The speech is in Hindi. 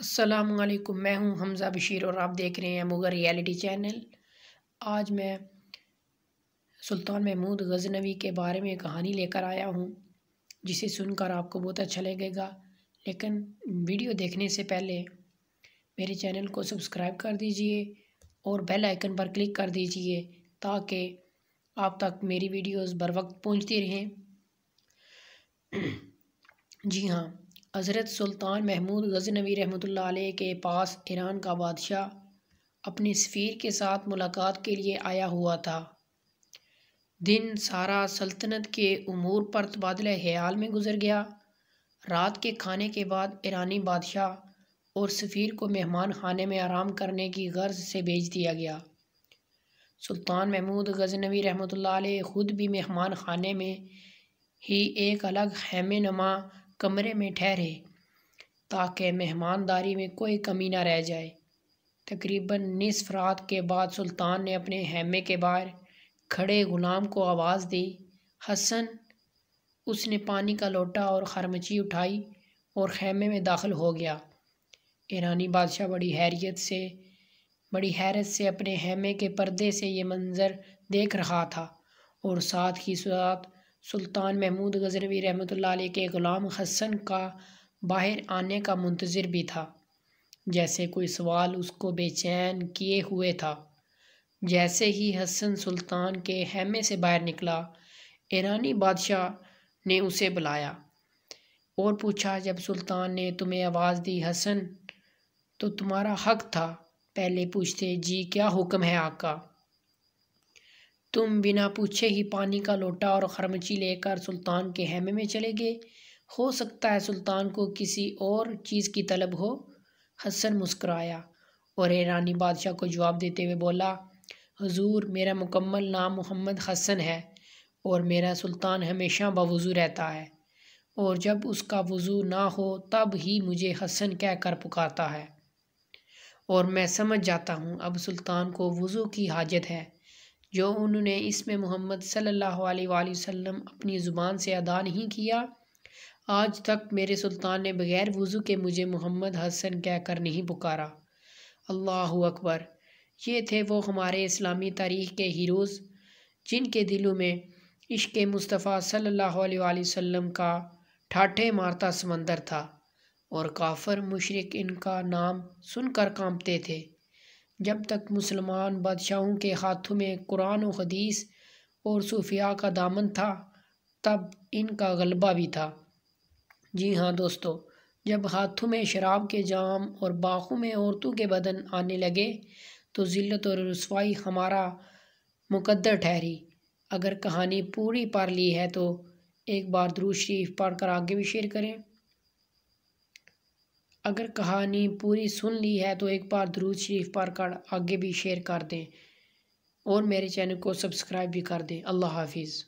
असलकुम मैं हूं हमज़ा बशीर और आप देख रहे हैं मुगर रियलिटी चैनल आज मैं सुल्तान महमूद गजनवी के बारे में कहानी लेकर आया हूं जिसे सुनकर आपको बहुत अच्छा लगेगा लेकिन वीडियो देखने से पहले मेरे चैनल को सब्सक्राइब कर दीजिए और बेल आइकन पर क्लिक कर दीजिए ताकि आप तक मेरी वीडियोस बर वक्त पहुँचती रहें जी हाँ हज़रत सुल्तान महमूद गजनवी रहमत के पास ईरान का बादशाह अपनी सफ़ीर के साथ मुलाकात के लिए आया हुआ था दिन सारा सल्तनत के अमूर पर तबादला ख्याल में गुजर गया रात के खाने के बाद ईरानी बादशाह और सफ़ीर को मेहमान खाने में आराम करने की गर्ज से भेज दिया गया सुल्तान महमूद गजनवी रहमत खुद भी मेहमान खाने में ही एक अलग हेमे नमा कमरे में ठहरे ताकि मेहमानदारी में कोई कमी ना रह जाए तकरीबन निसफ रात के बाद सुल्तान ने अपने हेमे के बाहर खड़े ग़ुलाम को आवाज़ दी हसन उसने पानी का लोटा और खरमची उठाई और खैमे में दाखिल हो गया ईरानी बादशाह बड़ी हैरियत से बड़ी हैरत से अपने हेमे के पर्दे से ये मंज़र देख रहा था और साथ ही साथ सुल्तान महमूद गजरवी रहमत के ग़ुलाम हसन का बाहर आने का मंतज़र भी था जैसे कोई सवाल उसको बेचैन किए हुए था जैसे ही हसन सुल्तान के हेमे से बाहर निकला ईरानी बादशाह ने उसे बुलाया और पूछा जब सुल्तान ने तुम्हें आवाज़ दी हसन तो तुम्हारा हक था पहले पूछते जी क्या हुक्म है आका तुम बिना पूछे ही पानी का लोटा और खरमची लेकर सुल्तान के हेमे में चले गए हो सकता है सुल्तान को किसी और चीज़ की तलब हो हसन मुस्कराया और ईरानी बादशाह को जवाब देते हुए बोला हजूर मेरा मुकम्मल नाम मोहम्मद हसन है और मेरा सुल्तान हमेशा बावज़ू रहता है और जब उसका वज़ू ना हो तब ही मुझे हसन कह कर पुकारता है और मैं समझ जाता हूँ अब सुल्तान को वज़ू की हाजत है जो उन्होंने इसमें मोहम्मद सल्लल्लाहु अलैहि वसल्लम अपनी ज़ुबान से अदा नहीं किया आज तक मेरे सुल्तान ने बग़ैर वज़ू के मुझे मोहम्मद हसन कहकर नहीं पुकारा अल्लाह अकबर ये थे वो हमारे इस्लामी तारीख़ के हीरोज़ जिनके दिलों में इश्क मुस्तफ़ा सल्लल्लाहु अलैहि वसल्लम का ठाठे मारता समंदर था और काफर मुशरक इनका नाम सुनकर कांपते थे जब तक मुसलमान बादशाहों के हाथों में कुरान व हदीस और सूफिया का दामन था तब इनका गलबा भी था जी हाँ दोस्तों जब हाथों में शराब के जाम और बाहों में औरतों के बदन आने लगे तो ज़िलत और रसवाई हमारा मुकद्दर ठहरी अगर कहानी पूरी पार ली है तो एक बार द्रू शरीफ पढ़ कर आगे भी शेयर करें अगर कहानी पूरी सुन ली है तो एक बार दरूद शरीफ पर कर आगे भी शेयर कर दें और मेरे चैनल को सब्सक्राइब भी कर दें अल्लाह हाफिज़